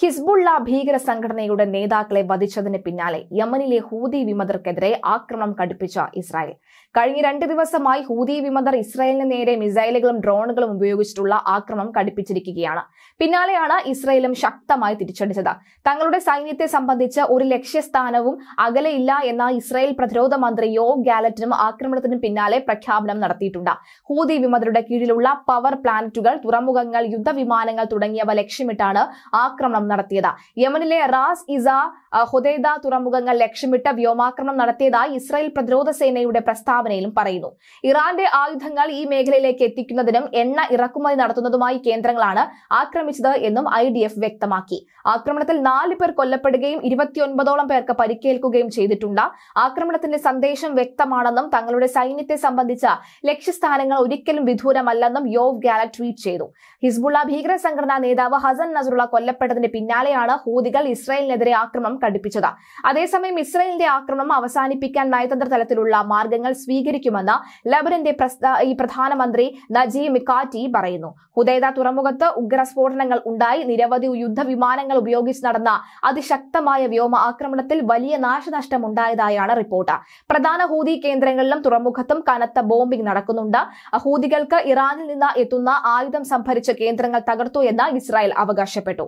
Hezbollah ഭീകര സംഘടനയുടെ നേതാക്കളെ വധിച്ചതിന് പിന്നാലെ യമനിലെ ഹൂതി വിമതർക്കെതിരെ ആക്രമണം കടുപ്പിച്ച ഇസ്രായേൽ കഴിഞ്ഞ രണ്ട് ദിവസമായി ഹൂതി വിമതർ ഇസ്രായേലിന് നേരെ മിസൈലുകളും ഡ്രോണുകളും ഉപയോഗിച്ചിട്ടുള്ള ആക്രമണം കടുപ്പിച്ചിരിക്കുകയാണ് പിന്നാലെയാണ് ഇസ്രായേലും ശക്തമായി തിരിച്ചടിച്ചത് തങ്ങളുടെ സൈന്യത്തെ സംബന്ധിച്ച് ഒരു ലക്ഷ്യസ്ഥാനവും അകലെയില്ല എന്ന ഇസ്രായേൽ പ്രതിരോധ മന്ത്രി യോ ഗാലറ്റിനും ആക്രമണത്തിനും പിന്നാലെ പ്രഖ്യാപനം നടത്തിയിട്ടുണ്ട് ഹൂതി വിമതരുടെ കീഴിലുള്ള പവർ പ്ലാനറ്റുകൾ തുറമുഖങ്ങൾ യുദ്ധവിമാനങ്ങൾ തുടങ്ങിയവ ലക്ഷ്യമിട്ടാണ് ആക്രമണം വ്യോമാക്രമണം നടത്തിയത് യമനിലെ റാസ് ഇസ ഹുദൈദ തുറമുഖങ്ങൾ ലക്ഷ്യമിട്ട് വ്യോമാക്രമണം നടത്തിയതായി ഇസ്രായേൽ പ്രതിരോധ സേനയുടെ പ്രസ്താവനയിലും പറയുന്നു ഇറാന്റെ ആയുധങ്ങൾ ഈ മേഖലയിലേക്ക് എത്തിക്കുന്നതിനും എണ്ണ ഇറക്കുമതി നടത്തുന്നതുമായി കേന്ദ്രങ്ങളാണ് ആക്രമിച്ചത് എന്നും ഐ വ്യക്തമാക്കി ആക്രമണത്തിൽ നാല് പേർ കൊല്ലപ്പെടുകയും ഇരുപത്തിയൊൻപതോളം പേർക്ക് പരിക്കേൽക്കുകയും ചെയ്തിട്ടുണ്ട് ആക്രമണത്തിന്റെ സന്ദേശം വ്യക്തമാണെന്നും തങ്ങളുടെ സൈന്യത്തെ സംബന്ധിച്ച ലക്ഷ്യസ്ഥാനങ്ങൾ ഒരിക്കലും വിദൂരമല്ലെന്നും യോവ് ഗാല ട്വീറ്റ് ചെയ്തു ഹിസ്ബുള്ള ഭീകര സംഘടനാ നേതാവ് ഹസൻ നസറുള്ള കൊല്ലപ്പെട്ടതിന് പിന്നാലെയാണ് ഹൂതികൾ ഇസ്രായേലിനെതിരെ ആക്രമണം ഘടിപ്പിച്ചത് അതേസമയം ഇസ്രായേലിന്റെ ആക്രമണം അവസാനിപ്പിക്കാൻ നയതന്ത്ര തലത്തിലുള്ള മാർഗങ്ങൾ സ്വീകരിക്കുമെന്ന് ലബനന്റെ ഈ പ്രധാനമന്ത്രി നജീ മിക്കാറ്റി പറയുന്നു ഹുദൈദ തുറമുഖത്ത് ഉഗ്ര സ്ഫോടനങ്ങൾ ഉണ്ടായി നിരവധി യുദ്ധവിമാനങ്ങൾ ഉപയോഗിച്ച് നടന്ന അതിശക്തമായ വ്യോമ ആക്രമണത്തിൽ വലിയ ഉണ്ടായതായാണ് റിപ്പോർട്ട് പ്രധാന ഹൂതി കേന്ദ്രങ്ങളിലും തുറമുഖത്തും കനത്ത ബോംബിംഗ് നടക്കുന്നുണ്ട് ഹൂതികൾക്ക് ഇറാനിൽ നിന്ന് എത്തുന്ന ആയുധം സംഭരിച്ച കേന്ദ്രങ്ങൾ തകർത്തു എന്ന് ഇസ്രായേൽ അവകാശപ്പെട്ടു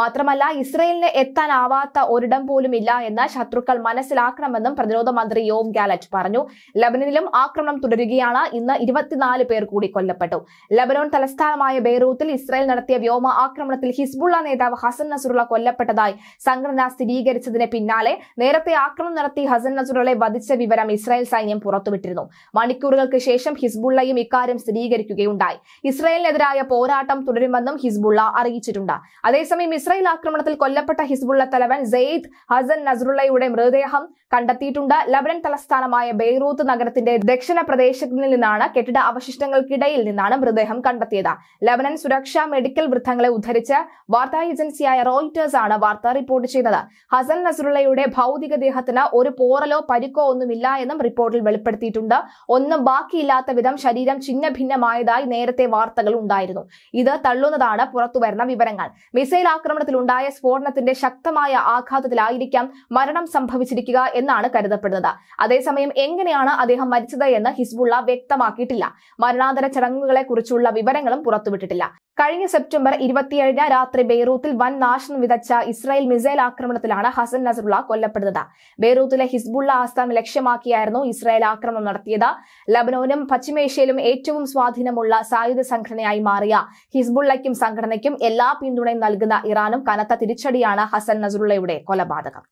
മാത്രമല്ല ഇസ്രയേലിന് എത്താനാവാത്ത ഒരിടം പോലും ഇല്ല എന്ന് ശത്രുക്കൾ മനസ്സിലാക്കണമെന്നും പ്രതിരോധ മന്ത്രി യോം ഗാലറ്റ് പറഞ്ഞു ലബനനിലും ആക്രമണം തുടരുകയാണ് ഇന്ന് ഇരുപത്തിനാല് പേർ കൂടി കൊല്ലപ്പെട്ടു ലബനോൺ തലസ്ഥാനമായ ബെയ്റൂത്തിൽ ഇസ്രായേൽ നടത്തിയ വ്യോമ ആക്രമണത്തിൽ ഹിസ്ബുള്ള നേതാവ് ഹസൻ നസുറുള്ള കൊല്ലപ്പെട്ടതായി സംഘടന സ്ഥിരീകരിച്ചതിന് പിന്നാലെ നേരത്തെ ആക്രമണം നടത്തി ഹസൻ നസറുളെ വധിച്ച വിവരം ഇസ്രായേൽ സൈന്യം പുറത്തുവിട്ടിരുന്നു മണിക്കൂറുകൾക്ക് ശേഷം ഹിസ്ബുള്ളയും ഇക്കാര്യം സ്ഥിരീകരിക്കുകയുണ്ടായി ഇസ്രായേലിനെതിരായ പോരാട്ടം തുടരുമെന്നും ഹിസ്ബുള്ള അറിയിച്ചിട്ടുണ്ട് അതേസമയം ഇസ്രായേൽ ആക്രമണത്തിൽ കൊല്ലപ്പെട്ട ഹിസ്ബുള്ള തലവൻ സെയ്ദ് ഹസൻ നസറുള്ളയുടെ മൃതദേഹം കണ്ടെത്തിയിട്ടുണ്ട് ലബനൻ തലസ്ഥാനമായ ബെയ്റൂത്ത് നഗരത്തിന്റെ ദക്ഷിണ പ്രദേശത്തിൽ നിന്നാണ് കെട്ടിട അവശിഷ്ടങ്ങൾക്കിടയിൽ നിന്നാണ് മൃതദേഹം കണ്ടെത്തിയത് ലബനൻ സുരക്ഷാ മെഡിക്കൽ വൃദ്ധങ്ങളെ ഉദ്ധരിച്ച് വാർത്താ ഏജൻസിയായ റോയിറ്റേഴ്സ് ആണ് വാർത്ത റിപ്പോർട്ട് ചെയ്തത് ഹസൻ നസറുള്ളയുടെ ഭൗതിക ദേഹത്തിന് ഒരു പോറലോ പരിക്കോ ഒന്നുമില്ല എന്നും റിപ്പോർട്ടിൽ വെളിപ്പെടുത്തിയിട്ടുണ്ട് ഒന്നും ബാക്കിയില്ലാത്ത വിധം ശരീരം ചിഹ്ന ഭിന്നമായതായി നേരത്തെ വാർത്തകൾ ഉണ്ടായിരുന്നു ഇത് തള്ളുന്നതാണ് പുറത്തുവരുന്ന വിവരങ്ങൾ മിസൈൽ ആക്രമണം ഉണ്ടായ സ്ഫോടനത്തിന്റെ ശക്തമായ ആഘാതത്തിലായിരിക്കാം മരണം സംഭവിച്ചിരിക്കുക എന്നാണ് കരുതപ്പെടുന്നത് അതേസമയം എങ്ങനെയാണ് അദ്ദേഹം മരിച്ചത് എന്ന് ഹിസ്ബുള്ള വ്യക്തമാക്കിയിട്ടില്ല മരണാന്തര ചടങ്ങുകളെ കുറിച്ചുള്ള വിവരങ്ങളും പുറത്തുവിട്ടിട്ടില്ല കഴിഞ്ഞ സെപ്റ്റംബർ ഇരുപത്തിയേഴിന് രാത്രി ബെയ്റൂത്തിൽ വൻ നാശം വിതച്ച ഇസ്രായേൽ മിസൈൽ ആക്രമണത്തിലാണ് ഹസൻ നസറുള്ള കൊല്ലപ്പെടുന്നത് ബെയ്റൂത്തിലെ ഹിസ്ബുള്ള ആസ്ഥാനം ലക്ഷ്യമാക്കിയായിരുന്നു ഇസ്രായേൽ ആക്രമണം നടത്തിയത് ലബനോനും പശ്ചിമേഷ്യയിലും ഏറ്റവും സ്വാധീനമുള്ള സായുധ സംഘടനയായി മാറിയ ഹിസ്ബുള്ളയ്ക്കും സംഘടനയ്ക്കും എല്ലാ പിന്തുണയും നൽകുന്ന ഇറാനും കനത്ത തിരിച്ചടിയാണ് ഹസൻ നസറുള്ളയുടെ കൊലപാതകം